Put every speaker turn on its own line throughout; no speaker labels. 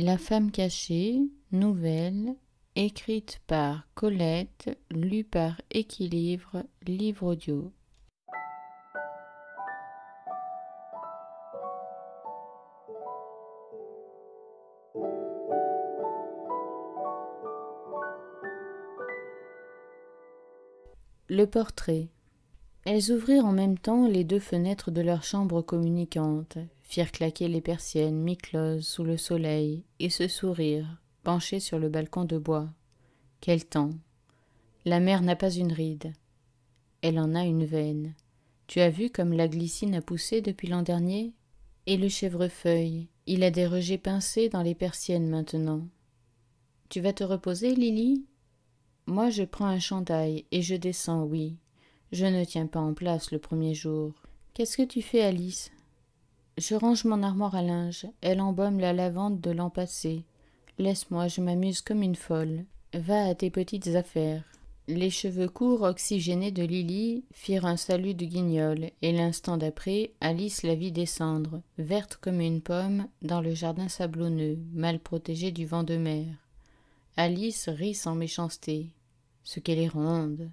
La femme cachée, nouvelle, écrite par Colette, lue par Équilibre, livre audio. Le portrait. Elles ouvrirent en même temps les deux fenêtres de leur chambre communicantes, firent claquer les persiennes mi-closes sous le soleil et se sourirent, penchées sur le balcon de bois. Quel temps La mer n'a pas une ride. Elle en a une veine. Tu as vu comme la glycine a poussé depuis l'an dernier Et le chèvrefeuille, il a des rejets pincés dans les persiennes maintenant. Tu vas te reposer, Lily Moi, je prends un chandail et je descends, oui. Je ne tiens pas en place le premier jour. Qu'est-ce que tu fais, Alice Je range mon armoire à linge. Elle embaume la lavande de l'an passé. Laisse-moi, je m'amuse comme une folle. Va à tes petites affaires. Les cheveux courts oxygénés de Lily firent un salut de guignol, et l'instant d'après, Alice la vit descendre, verte comme une pomme, dans le jardin sablonneux, mal protégé du vent de mer. Alice rit sans méchanceté. Ce qu'elle est ronde.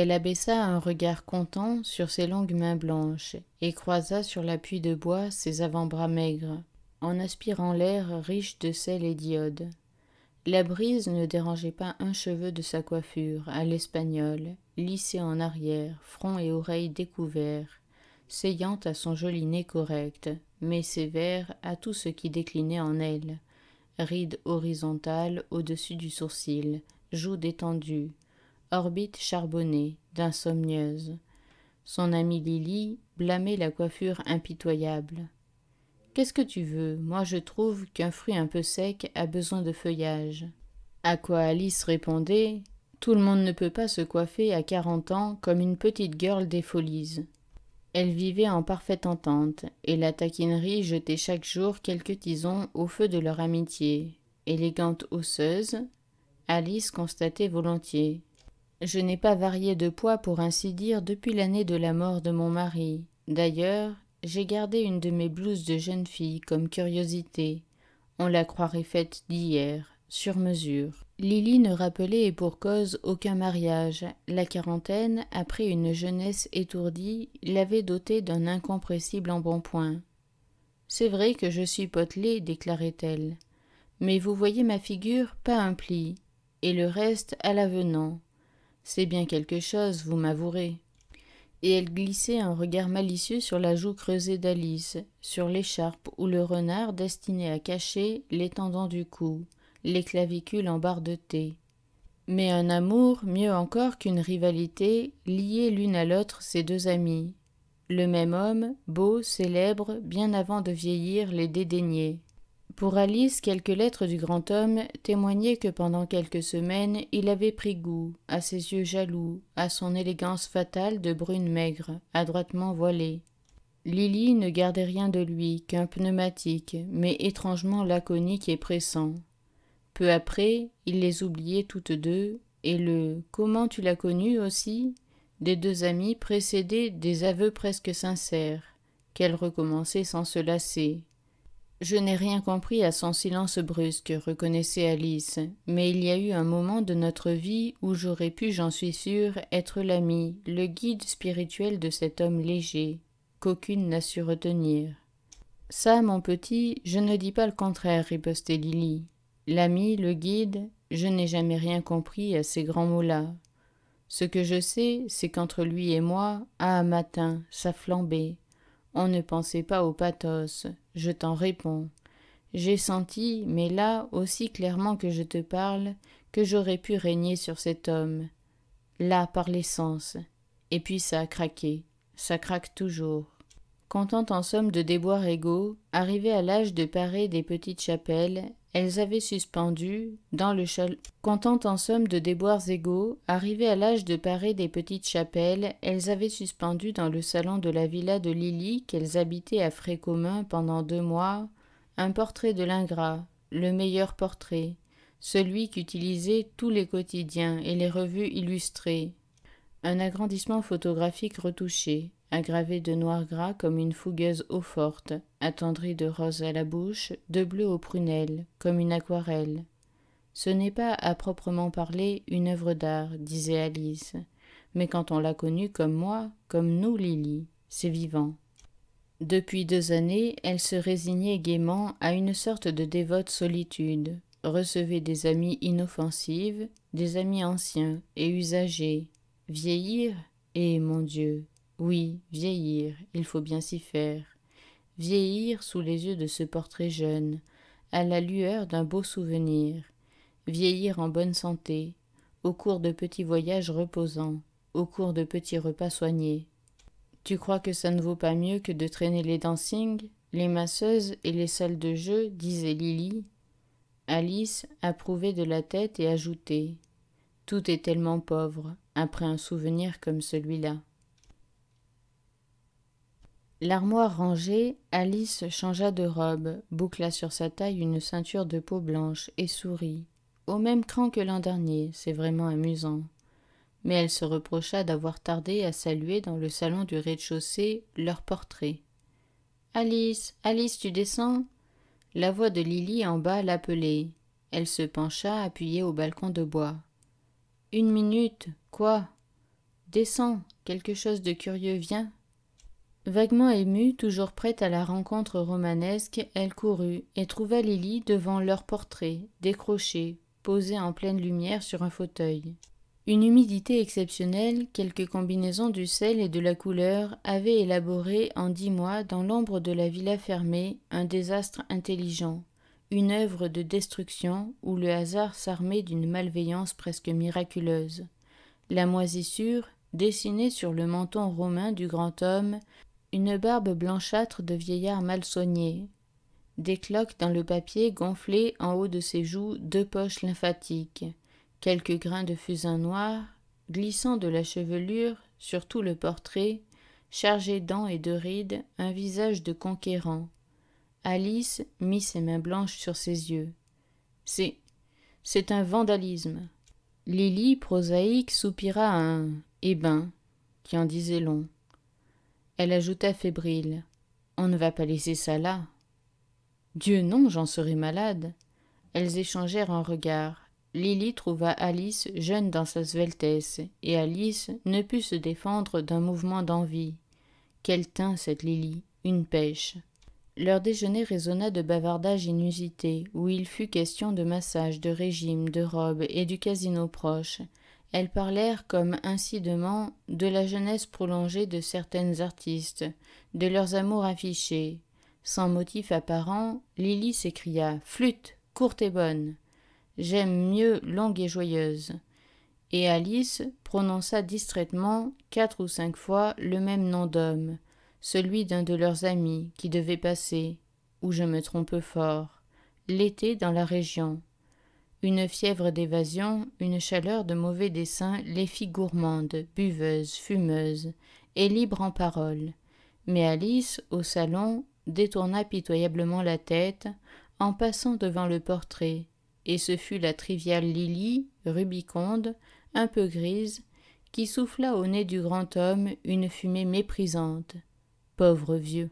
Elle abaissa un regard content sur ses longues mains blanches et croisa sur l'appui de bois ses avant-bras maigres, en aspirant l'air riche de sel et d'iode. La brise ne dérangeait pas un cheveu de sa coiffure, à l'espagnol, lissée en arrière, front et oreilles découverts, saillante à son joli nez correct, mais sévère à tout ce qui déclinait en elle. ride horizontale au-dessus du sourcil, joues détendue, orbite charbonnée, d'insomnieuse. Son amie Lily blâmait la coiffure impitoyable. Qu'est-ce que tu veux Moi je trouve qu'un fruit un peu sec a besoin de feuillage. À quoi Alice répondait Tout le monde ne peut pas se coiffer à quarante ans comme une petite girl des folies. Elle vivait en parfaite entente, et la taquinerie jetait chaque jour quelques tisons au feu de leur amitié. Élégante osseuse, Alice constatait volontiers je n'ai pas varié de poids pour ainsi dire depuis l'année de la mort de mon mari. D'ailleurs, j'ai gardé une de mes blouses de jeune fille comme curiosité. On la croirait faite d'hier, sur mesure. Lily ne rappelait et pour cause aucun mariage. La quarantaine, après une jeunesse étourdie, l'avait dotée d'un incompressible embonpoint. C'est vrai que je suis potelée, déclarait-elle. Mais vous voyez ma figure, pas un pli, et le reste à l'avenant. C'est bien quelque chose, vous m'avouerez. Et elle glissait un regard malicieux sur la joue creusée d'Alice, sur l'écharpe ou le renard destiné à cacher l'étendant du cou, les clavicules en barre de thé. Mais un amour, mieux encore qu'une rivalité, liait l'une à l'autre ces deux amies. Le même homme, beau, célèbre, bien avant de vieillir, les dédaignait. Pour Alice, quelques lettres du grand homme témoignaient que pendant quelques semaines il avait pris goût, à ses yeux jaloux, à son élégance fatale de brune maigre, adroitement voilée. Lily ne gardait rien de lui qu'un pneumatique, mais étrangement laconique et pressant. Peu après, il les oubliait toutes deux, et le Comment tu l'as connu aussi des deux amis précédait des aveux presque sincères, qu'elle recommençait sans se lasser, je n'ai rien compris à son silence brusque, reconnaissait Alice, mais il y a eu un moment de notre vie où j'aurais pu, j'en suis sûre, être l'ami, le guide spirituel de cet homme léger, qu'aucune n'a su retenir. Ça, mon petit, je ne dis pas le contraire, ripostait Lily. L'ami, le guide, je n'ai jamais rien compris à ces grands mots-là. Ce que je sais, c'est qu'entre lui et moi, à un matin, ça flambait, on ne pensait pas au pathos. Je t'en réponds. J'ai senti, mais là, aussi clairement que je te parle, que j'aurais pu régner sur cet homme. Là, par l'essence. Et puis ça a craqué. Ça craque toujours. Content en somme de déboires égaux, arrivées à l'âge de parer des petites chapelles, elles avaient suspendu, dans le en somme de déboires égaux, à l'âge de parer des petites chapelles, elles avaient suspendu dans le salon de la villa de Lily, qu'elles habitaient à frais communs pendant deux mois, un portrait de l'ingrat, le meilleur portrait, celui qu'utilisaient tous les quotidiens et les revues illustrées, un agrandissement photographique retouché, aggravée de noir gras comme une fougueuse eau forte, attendrie de rose à la bouche, de bleu aux prunelles, comme une aquarelle. Ce n'est pas, à proprement parler, une œuvre d'art, disait Alice, mais quand on l'a connue comme moi, comme nous, Lily, c'est vivant. Depuis deux années, elle se résignait gaiement à une sorte de dévote solitude, recevait des amis inoffensives, des amis anciens et usagers. Vieillir Eh mon Dieu oui, vieillir, il faut bien s'y faire. Vieillir sous les yeux de ce portrait jeune, à la lueur d'un beau souvenir. Vieillir en bonne santé, au cours de petits voyages reposants, au cours de petits repas soignés. Tu crois que ça ne vaut pas mieux que de traîner les dancings, les masseuses et les salles de jeu, disait Lily. Alice approuvait de la tête et ajoutait. Tout est tellement pauvre, après un souvenir comme celui-là. L'armoire rangée, Alice changea de robe, boucla sur sa taille une ceinture de peau blanche et sourit. Au même cran que l'an dernier, c'est vraiment amusant. Mais elle se reprocha d'avoir tardé à saluer dans le salon du rez-de-chaussée leur portrait. Alice, Alice, tu descends La voix de Lily en bas l'appelait. Elle se pencha, appuyée au balcon de bois. Une minute, quoi Descends, quelque chose de curieux vient Vaguement émue, toujours prête à la rencontre romanesque, elle courut et trouva Lily devant leur portrait, décroché, posé en pleine lumière sur un fauteuil. Une humidité exceptionnelle, quelques combinaisons du sel et de la couleur avaient élaboré en dix mois dans l'ombre de la villa fermée un désastre intelligent, une œuvre de destruction où le hasard s'armait d'une malveillance presque miraculeuse. La moisissure, dessinée sur le menton romain du grand homme, une barbe blanchâtre de vieillard mal soigné, des cloques dans le papier gonflées en haut de ses joues, deux poches lymphatiques, quelques grains de fusain noir, glissant de la chevelure sur tout le portrait, chargé dents et de rides, un visage de conquérant. Alice mit ses mains blanches sur ses yeux. C'est. c'est un vandalisme. Lily, prosaïque, soupira un. Eh ben, qui en disait long. Elle ajouta fébrile. On ne va pas laisser ça là. Dieu non, j'en serais malade. Elles échangèrent un regard. Lily trouva Alice jeune dans sa sveltesse, et Alice ne put se défendre d'un mouvement d'envie. Quel teint cette Lily, une pêche. Leur déjeuner résonna de bavardages inusités, où il fut question de massage, de régime, de robe et du casino proche. Elles parlèrent comme incidemment de la jeunesse prolongée de certaines artistes, de leurs amours affichés. Sans motif apparent, Lily s'écria Flûte, courte et bonne. J'aime mieux longue et joyeuse. Et Alice prononça distraitement quatre ou cinq fois le même nom d'homme, celui d'un de leurs amis qui devait passer, ou je me trompe fort, l'été dans la région. Une fièvre d'évasion, une chaleur de mauvais dessein les fit gourmandes, buveuses, fumeuses, et libres en paroles. Mais Alice, au salon, détourna pitoyablement la tête, en passant devant le portrait, et ce fut la triviale Lily, rubiconde, un peu grise, qui souffla au nez du grand homme une fumée méprisante. Pauvre vieux.